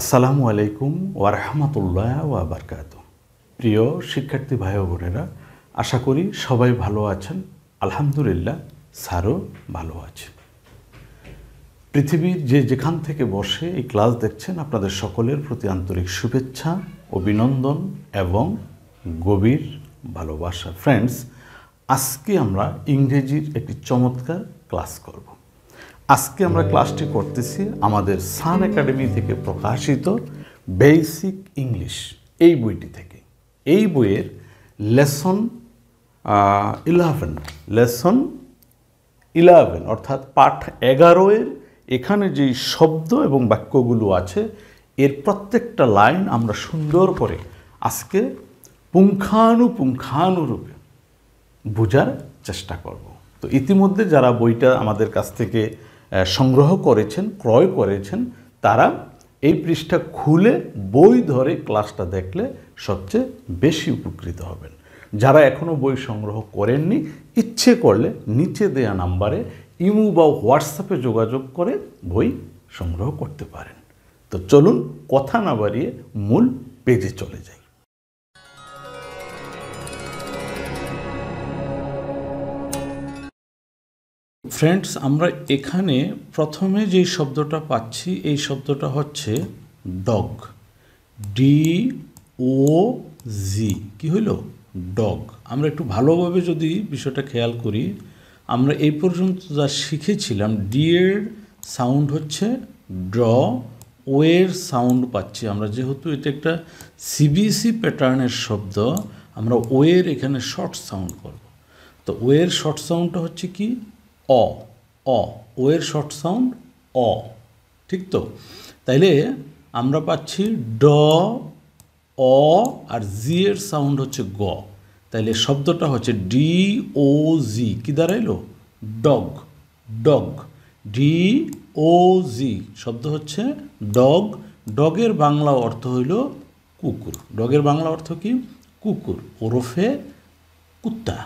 আসসালামু আলাইকুম ওয়ারহামতুল্লাহ ওয়াবারকাত প্রিয় শিক্ষার্থী ভাই বোনেরা আশা করি সবাই ভালো আছেন আলহামদুলিল্লাহ স্যারও ভালো আছেন পৃথিবীর যে যেখান থেকে বসে এই ক্লাস দেখছেন আপনাদের সকলের প্রতি আন্তরিক শুভেচ্ছা অভিনন্দন এবং গভীর ভালোবাসা ফ্রেন্ডস আজকে আমরা ইংরেজির একটি চমৎকার ক্লাস করব আজকে আমরা ক্লাসটি করতেছি আমাদের সান একাডেমি থেকে প্রকাশিত বেসিক ইংলিশ এই বইটি থেকে এই বইয়ের লেসন ইলেভেন লেসন ইলেভেন অর্থাৎ পাঠ এগারোয়ের এখানে যেই শব্দ এবং বাক্যগুলো আছে এর প্রত্যেকটা লাইন আমরা সুন্দর করে আজকে পুঙ্খানুপুঙ্খানুরূপে বোঝার চেষ্টা করব তো ইতিমধ্যে যারা বইটা আমাদের কাছ থেকে সংগ্রহ করেছেন ক্রয় করেছেন তারা এই পৃষ্ঠা খুলে বই ধরে ক্লাসটা দেখলে সবচেয়ে বেশি উপকৃত হবেন যারা এখনও বই সংগ্রহ করেননি ইচ্ছে করলে নিচে দেয়া নাম্বারে ইমু বা হোয়াটসঅ্যাপে যোগাযোগ করে বই সংগ্রহ করতে পারেন তো চলুন কথা না বাড়িয়ে মূল পেজে চলে যাই ফ্রেন্ডস আমরা এখানে প্রথমে যে শব্দটা পাচ্ছি এই শব্দটা হচ্ছে ডগ ডি ও জি কী হইল ডগ আমরা একটু ভালোভাবে যদি বিষয়টা খেয়াল করি আমরা এই পর্যন্ত যা শিখেছিলাম ডি এর সাউন্ড হচ্ছে ড্র ওয়ের সাউন্ড পাচ্ছি আমরা যেহেতু এটা একটা সিবিসি প্যাটার্নের শব্দ আমরা ওয়ের এখানে শর্ট সাউন্ড করব তো ওয়ের শর্ট সাউন্ডটা হচ্ছে কি অ অ ও এর শর্ট সাউন্ড অ ঠিক তো তাইলে আমরা পাচ্ছি ড অ আর জি এর সাউন্ড হচ্ছে গ তাইলে শব্দটা হচ্ছে ডি ও জি কি দাঁড়াইলো dog dog D O G শব্দ হচ্ছে ডগ ডগের বাংলা অর্থ হইল কুকুর ডগের বাংলা অর্থ কি কুকুর ওরফে কুত্তা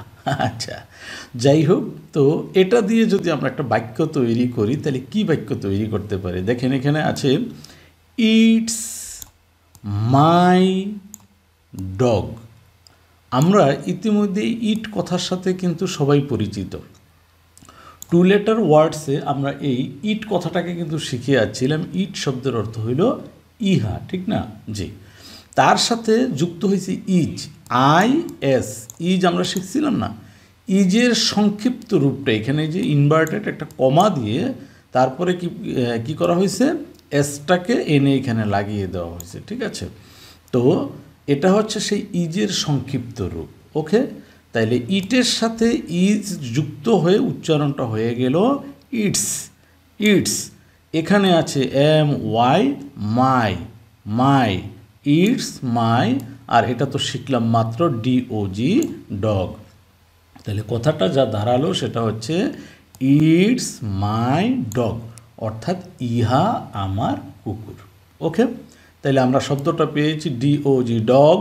আচ্ছা যাই হোক তো এটা দিয়ে যদি আমরা একটা বাক্য তৈরি করি তাহলে কি বাক্য তৈরি করতে পারে দেখেন এখানে আছে ইটস মাই ডগ আমরা ইতিমধ্যে ইট কথার সাথে কিন্তু সবাই পরিচিত টু লেটার ওয়ার্ডসে আমরা এই ইট কথাটাকে কিন্তু শিখে আসছিলাম ইট শব্দের অর্থ হইল ইহা ঠিক না জি তার সাথে যুক্ত হয়েছে ইজ আই এস ইজ আমরা শিখছিলাম না ইজের সংক্ষিপ্ত রূপটা এখানে যে ইনভার্টেড একটা কমা দিয়ে তারপরে কি কি করা হয়েছে এসটাকে এনে এখানে লাগিয়ে দেওয়া হয়েছে ঠিক আছে তো এটা হচ্ছে সেই ইজের সংক্ষিপ্ত রূপ ওকে তাইলে ইটের সাথে ইজ যুক্ত হয়ে উচ্চারণটা হয়ে গেল ইটস ইটস এখানে আছে M Y my my it's my আর এটা তো শিখলাম মাত্র ডিওজি ডগ তাহলে কথাটা যা দাঁড়ালো সেটা হচ্ছে ইটস মাই ডগ অর্থাৎ ইহা আমার কুকুর ওকে তাহলে আমরা শব্দটা পেয়েছি ডিওজি ডগ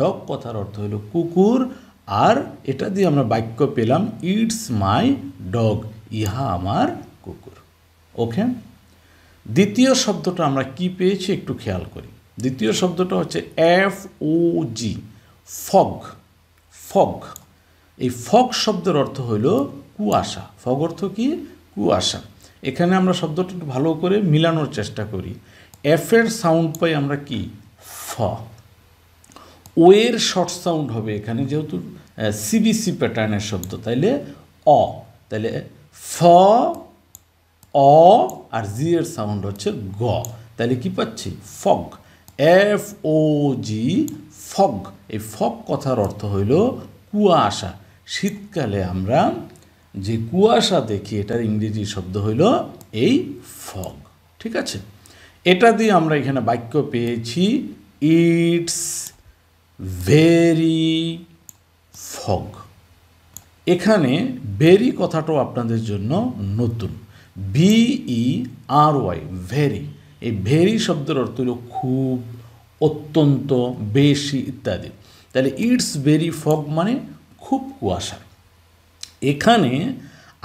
ডগ কথার অর্থ হলো কুকুর আর এটা দিয়ে আমরা বাক্য পেলাম ইটস মাই ডগ ইহা আমার কুকুর ওকে দ্বিতীয় শব্দটা আমরা কি পেয়েছি একটু খেয়াল করি দ্বিতীয় শব্দটা হচ্ছে F O G fog fog এই ফগ শব্দের অর্থ হইল কুয়াশা ফগ অর্থ কি কুয়াশা এখানে আমরা শব্দটা একটু ভালো করে মিলানোর চেষ্টা করি এফের সাউন্ড পাই আমরা কি ফ ওয়ের শর্ট সাউন্ড হবে এখানে যেহেতু সিবিসি প্যাটার্নের শব্দ তাইলে অ তাইলে ফ অ আর জি এর সাউন্ড হচ্ছে গ তাহলে কি পাচ্ছি fog F O G fog এই ফগ কথার অর্থ হইল কুয়াশা শীতকালে আমরা যে কুয়াশা দেখি এটার ইংরেজি শব্দ হইল এই ফগ ঠিক আছে এটা দিয়ে আমরা এখানে বাক্য পেয়েছি ইটস ভেরি ফগ এখানে ভেরি কথাটাও আপনাদের জন্য নতুন বিই আর ওয়াই ভেরি এই ভেরি শব্দের অর্থ হল খুব অত্যন্ত বেশি ইত্যাদি তাহলে ইটস ভেরি ফগ মানে খুব কুয়াশা এখানে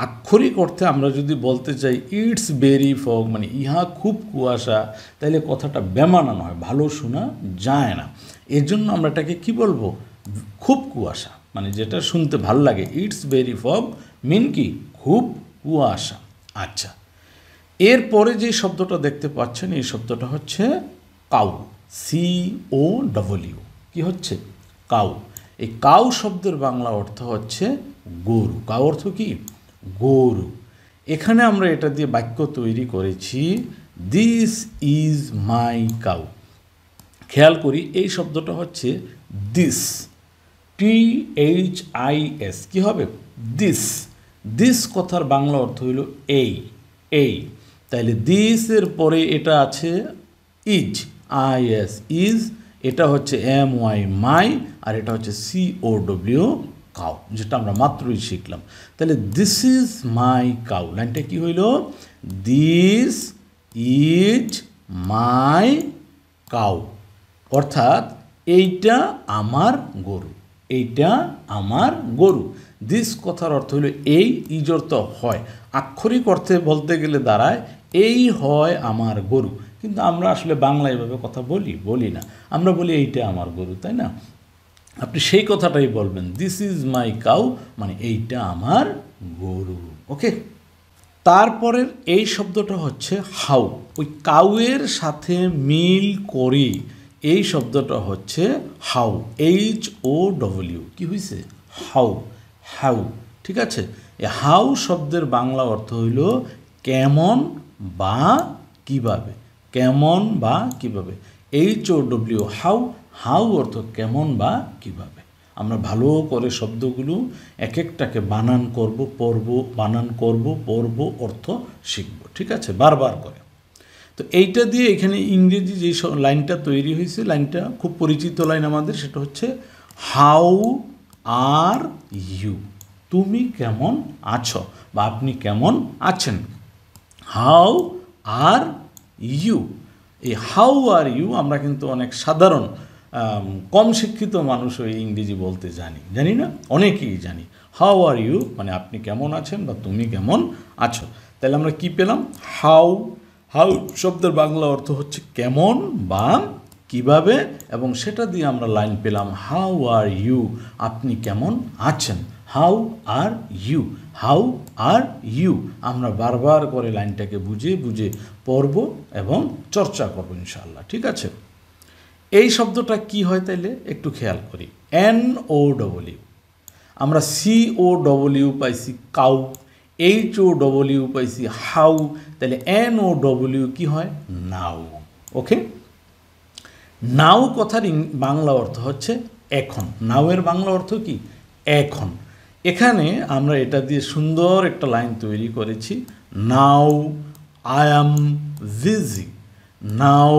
আক্ষরিক অর্থে আমরা যদি বলতে চাই ইটস ভেরি ফগ মানে ইহা খুব কুয়াশা তাহলে কথাটা বেমানা নয় ভালো শোনা যায় না এর জন্য আমরা এটাকে কী বলবো খুব কুয়াশা মানে যেটা শুনতে ভাল লাগে ইটস ভেরি ফগ মিন কি খুব কুয়াশা আচ্ছা এরপরে যে শব্দটা দেখতে পাচ্ছেন এই শব্দটা হচ্ছে কাউ সি ও ডব্লিউ কী হচ্ছে কাউ এই কাউ শব্দের বাংলা অর্থ হচ্ছে গরু কাউ অর্থ কি গরু এখানে আমরা এটা দিয়ে বাক্য তৈরি করেছি দিস ইজ মাই কাউ খেয়াল করি এই শব্দটা হচ্ছে this T H I S কী হবে দিস দিস কথার বাংলা অর্থ হইল এই এই তাইলে দিসের পরে এটা আছে ইজ আই এস ইজ এটা হচ্ছে এম ওয়াই মাই আর এটা হচ্ছে সি ও ডব্লিউ কাউ যেটা আমরা মাত্রই শিখলাম তাহলে দিস ইজ মাই কাউ লাইনটা কি হইল দিস ইজ মাই কাউ অর্থাৎ এইটা আমার গরু এইটা আমার গরু দিস কথার অর্থ হলো এই ইজ অর্থ হয় আক্ষরিক অর্থে বলতে গেলে দাঁড়ায় এই হয় আমার গরু কিন্তু আমরা আসলে বাংলা এভাবে কথা বলি বলি না আমরা বলি এইটা আমার গরু তাই না আপনি সেই কথাটাই বলবেন দিস ইজ মাই কাউ মানে এইটা আমার গরু ওকে তারপরের এই শব্দটা হচ্ছে হাউ ওই কাউয়ের সাথে মিল করি এই শব্দটা হচ্ছে হাউ এইচ ও ডব্লিউ কি হয়েছে হাউ হাউ ঠিক আছে হাউ শব্দের বাংলা অর্থ হইল কেমন বা কিভাবে কেমন বা কিভাবে H O W how how অর্থ কেমন বা কিভাবে আমরা ভালো করে শব্দগুলো এক একটাকে বানান করব পড়ব বানান করব পড়ব অর্থ শিখব ঠিক আছে বারবার করে তো এইটা দিয়ে এখানে ইংরেজি যে লাইনটা তৈরি হয়েছে লাইনটা খুব পরিচিত লাইন আমাদের সেটা হচ্ছে হাউ আর ইউ তুমি কেমন আছো বা আপনি কেমন আছেন হাউ আর ইউ এই হাউ আর ইউ আমরা কিন্তু অনেক সাধারণ কম শিক্ষিত মানুষ ওই ইংরেজি বলতে জানি জানি না অনেকেই জানি হাউ আর ইউ মানে আপনি কেমন আছেন বা তুমি কেমন আছো তাহলে আমরা কি পেলাম হাউ হাউ শব্দের বাংলা অর্থ হচ্ছে কেমন বা কিভাবে এবং সেটা দিয়ে আমরা লাইন পেলাম হাউ আর ইউ আপনি কেমন আছেন how are you how are you আমরা বারবার করে লাইনটাকে বুঝে বুঝে পড়ব এবং চর্চা করব ইনশাল্লাহ ঠিক আছে এই শব্দটা কি হয় তাইলে একটু খেয়াল করি এন ও ডবলিউ আমরা সি ও ডবলিউ পাইছি কাউ এইচ ও ডবলিউ পাইছি হাউ তাহলে এন ও ডবলিউ কি হয় নাও ওকে নাও কথার বাংলা অর্থ হচ্ছে এখন নাওয়ের বাংলা অর্থ কি এখন এখানে আমরা এটা দিয়ে সুন্দর একটা লাইন তৈরি করেছি নাও আই অ্যাম ভিজি নাও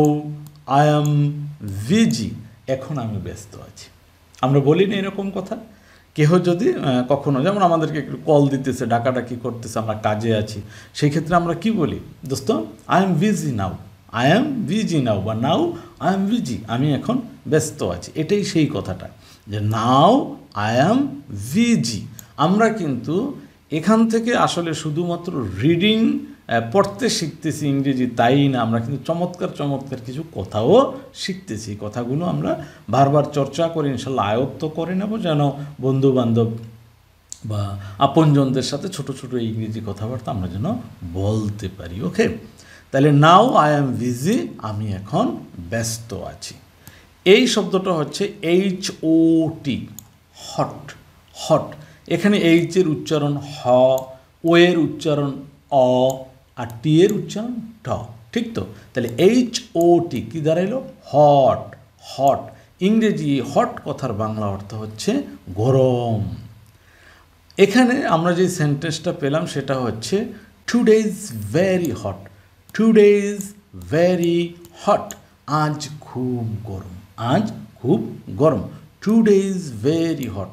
আই অ্যাম ভিজি এখন আমি ব্যস্ত আছি আমরা বলি না এরকম কথা কেহ যদি কখনো যেমন আমাদেরকে একটু কল দিতেছে ডাকাডাকি করতেছে আমরা কাজে আছি সেই ক্ষেত্রে আমরা কি বলি দোস্ত I am busy now I am busy now বা নাও আই এম বিজি আমি এখন ব্যস্ত আছি এটাই সেই কথাটা যে নাও আই এম ভিজি আমরা কিন্তু এখান থেকে আসলে শুধুমাত্র রিডিং পড়তে শিখতেছি ইংরেজি তাই না আমরা কিন্তু চমৎকার চমৎকার কিছু কথাও শিখতেছি কথাগুলো আমরা বারবার চর্চা করে ইনশাল্লাহ আয়ত্ত করে নেব যেন বন্ধু বান্ধব বা আপনজনদের সাথে ছোট ছোট ইংরেজি কথাবার্তা আমরা যেন বলতে পারি ওকে তাহলে নাও আই অ্যাম বিজি আমি এখন ব্যস্ত আছি এই শব্দটা হচ্ছে H O T hot hot এখানে এইচের উচ্চারণ হ ও এর উচ্চারণ অ আর টি এর উচ্চারণ ঠ ঠিক তো তাহলে এইচ ও টি কী দাঁড়াইলো হট হট ইংরেজি হট কথার বাংলা অর্থ হচ্ছে গরম এখানে আমরা যে সেন্টেন্সটা পেলাম সেটা হচ্ছে today's very hot today's very hot আজ খুব গরম আজ খুব গরম টু ডেজ ভেরি হট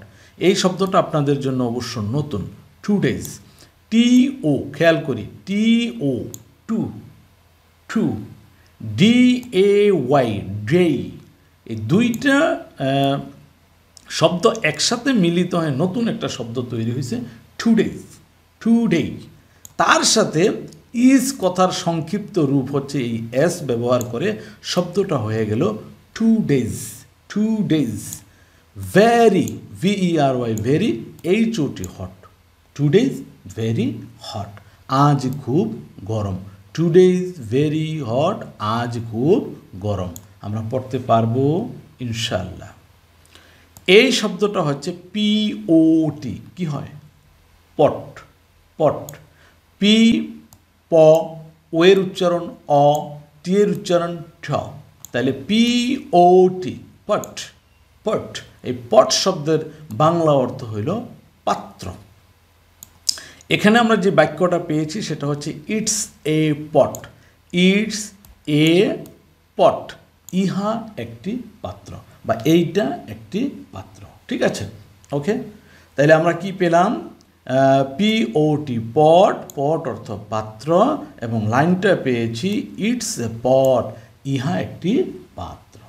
এই শব্দটা আপনাদের জন্য অবশ্য নতুন টু ডেজ টি ও খেয়াল করি T O to to D A Y day এই দুইটা শব্দ একসাথে মিলিত হয়ে নতুন একটা শব্দ তৈরি হয়েছে টু ডেজ টু ডে তার সাথে ইজ কথার সংক্ষিপ্ত রূপ হচ্ছে এই এস ব্যবহার করে শব্দটা হয়ে গেল today's today's very v e r y v-e-r-y very h-o-t hot today আজ খুব গরম টুডে ইজ ভেরি হট আজ খুব গরম আমরা পড়তে পারবো ইনশাল্লাহ এই শব্দটা হচ্ছে পিওটি কি হয় পট পট পি প ও এর উচ্চারণ অ টি এর উচ্চারণ ঠ তাহলে পিওটি পট পট এই পট শব্দের বাংলা অর্থ হইল পাত্র এখানে আমরা যে বাক্যটা পেয়েছি সেটা হচ্ছে it's a pot it's a পট ইহা একটি পাত্র বা এইটা একটি পাত্র ঠিক আছে ওকে তাহলে আমরা কি পেলাম পিওটি পট পট অর্থ পাত্র এবং লাইনটা পেয়েছি ইটস এ পট ইহা একটি পাত্র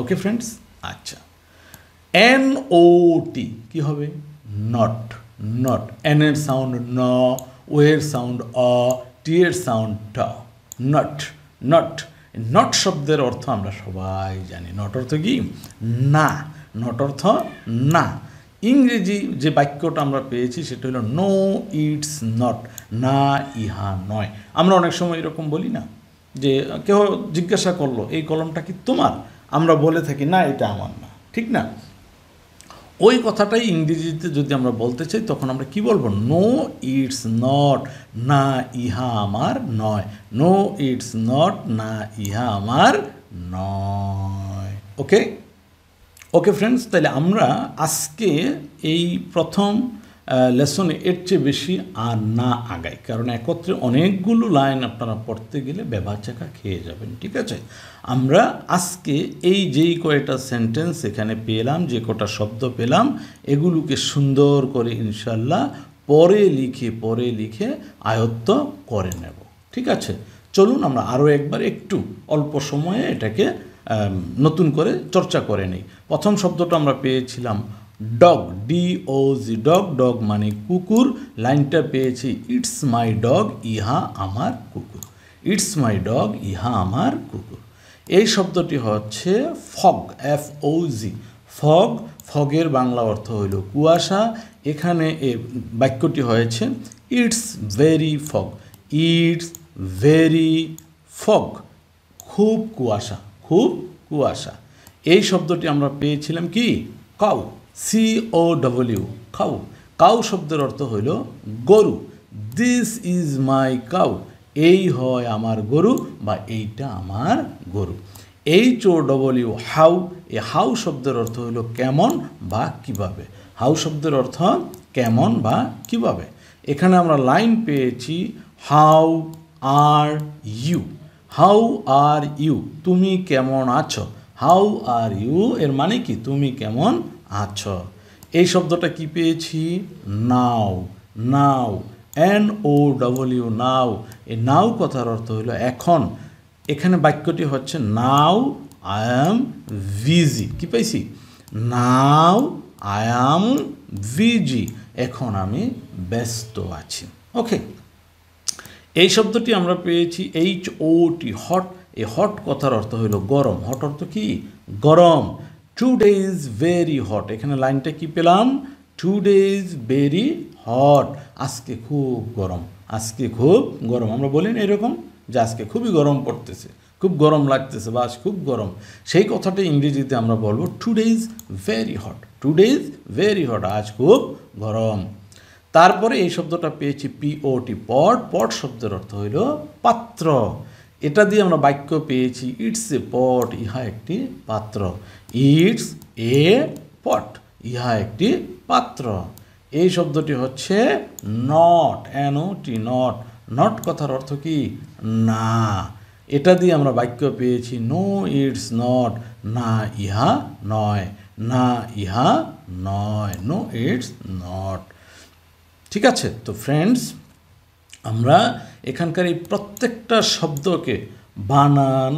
ওকে ফ্রেন্ডস আচ্ছা এন ও টি কি হবে নট নট এন এর সাউন্ড ন ও এর সাউন্ড অ টি এর সাউন্ড ট নট নট নট শব্দের অর্থ আমরা সবাই জানি নট অর্থ কি না নট অর্থ না ইংরেজি যে বাক্যটা আমরা পেয়েছি সেটা হলো নো ইটস নট না ইহা নয় আমরা অনেক সময় এরকম বলি না যে কেউ জিজ্ঞাসা করলো এই কলমটা কি তোমার আমরা বলে থাকি না এটা আমার না ঠিক না ওই কথাটাই ইংরেজিতে যদি আমরা বলতে চাই তখন আমরা কি বলবো নো ইটস নট না ইহা আমার নয় নো ইটস নট না ইহা আমার নয় ওকে ওকে ফ্রেন্ডস তাহলে আমরা আজকে এই প্রথম লেসনে এর চেয়ে বেশি আর না আগায় কারণ একত্রে অনেকগুলো লাইন আপনারা পড়তে গেলে চাকা খেয়ে যাবেন ঠিক আছে আমরা আজকে এই যেই কয়টা সেন্টেন্স এখানে পেলাম যে কটা শব্দ পেলাম এগুলোকে সুন্দর করে ইনশাল্লাহ পরে লিখে পরে লিখে আয়ত্ত করে নেব ঠিক আছে চলুন আমরা আরও একবার একটু অল্প সময়ে এটাকে নতুন করে চর্চা করে নিই প্রথম শব্দটা আমরা পেয়েছিলাম dog D O G dog dog মানে কুকুর লাইনটা পেয়েছি ইটস মাই ডগ ইহা আমার কুকুর ইটস মাই ডগ ইহা আমার কুকুর এই শব্দটি হচ্ছে fog F O G fog ফগের বাংলা অর্থ হইল কুয়াশা এখানে এ বাক্যটি হয়েছে it's very fog it's very fog খুব কুয়াশা খুব কুয়াশা এই শব্দটি আমরা পেয়েছিলাম কি cow C O W cow cow শব্দের অর্থ হইল গরু দিস ইজ মাই কাউ এই হয় আমার গরু বা এইটা আমার গরু এইচ ও ডব্লিউ হাউ এ হাউ শব্দের অর্থ হইল কেমন বা কিভাবে হাউ শব্দের অর্থ কেমন বা কিভাবে এখানে আমরা লাইন পেয়েছি how are you how are you তুমি কেমন আছো হাউ আর ইউ এর মানে কি তুমি কেমন আচ্ছা এই শব্দটা কি পেয়েছি নাও নাও এন ও ডব্লিউ নাও এই নাও কথার অর্থ হলো এখন এখানে বাক্যটি হচ্ছে নাও আই অ্যাম ভিজি কি পাইছি নাও আই অ্যাম ভিজি এখন আমি ব্যস্ত আছি ওকে এই শব্দটি আমরা পেয়েছি এইচ ও টি হট এই হট কথার অর্থ হইল গরম হট অর্থ কি গরম today is very hot এখানে লাইনটা কি পেলাম today is very hot আজকে খুব গরম আজকে খুব গরম আমরা বলি না এরকম যে আজকে খুবই গরম পড়তেছে খুব গরম লাগতেছে বা আজ খুব গরম সেই কথাটা ইংরেজিতে আমরা বলবো today is very hot today is very hot আজ খুব গরম তারপরে এই শব্দটা পেয়েছি পিওটি পট পট শব্দের অর্থ হইল পাত্র এটা দিয়ে আমরা বাক্য পেয়েছি ইটস এ পট ইহা একটি পাত্র ইটস এ পট ইহা একটি পাত্র এই শব্দটি হচ্ছে not O T not not কথার অর্থ কি না এটা দিয়ে আমরা বাক্য পেয়েছি নো ইটস নট না ইহা নয় না ইহা নয় নো ইটস নট ঠিক আছে তো ফ্রেন্ডস আমরা এখানকার এই প্রত্যেকটা শব্দকে বানান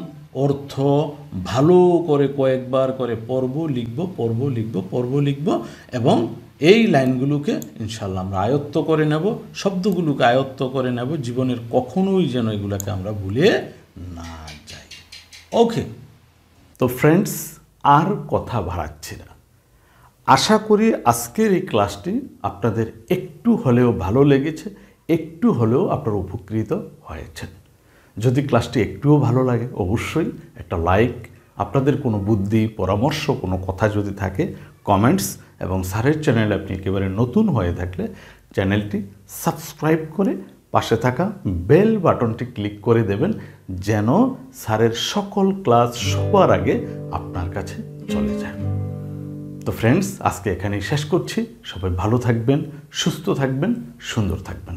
অর্থ ভালো করে কয়েকবার করে পর্ব লিখব পর্ব লিখব পর্ব লিখব এবং এই লাইনগুলোকে ইনশাল্লাহ আমরা আয়ত্ত করে নেব শব্দগুলোকে আয়ত্ত করে নেব জীবনের কখনোই যেন এগুলোকে আমরা ভুলে না যাই ওকে তো ফ্রেন্ডস আর কথা ভাড়াচ্ছি না আশা করি আজকের এই ক্লাসটি আপনাদের একটু হলেও ভালো লেগেছে একটু হলেও আপনারা উপকৃত হয়েছেন যদি ক্লাসটি একটুও ভালো লাগে অবশ্যই একটা লাইক আপনাদের কোনো বুদ্ধি পরামর্শ কোনো কথা যদি থাকে কমেন্টস এবং স্যারের চ্যানেল আপনি একেবারে নতুন হয়ে থাকলে চ্যানেলটি সাবস্ক্রাইব করে পাশে থাকা বেল বাটনটি ক্লিক করে দেবেন যেন স্যারের সকল ক্লাস সবার আগে আপনার কাছে চলে যায় তো ফ্রেন্ডস আজকে এখানেই শেষ করছি সবাই ভালো থাকবেন সুস্থ থাকবেন সুন্দর থাকবেন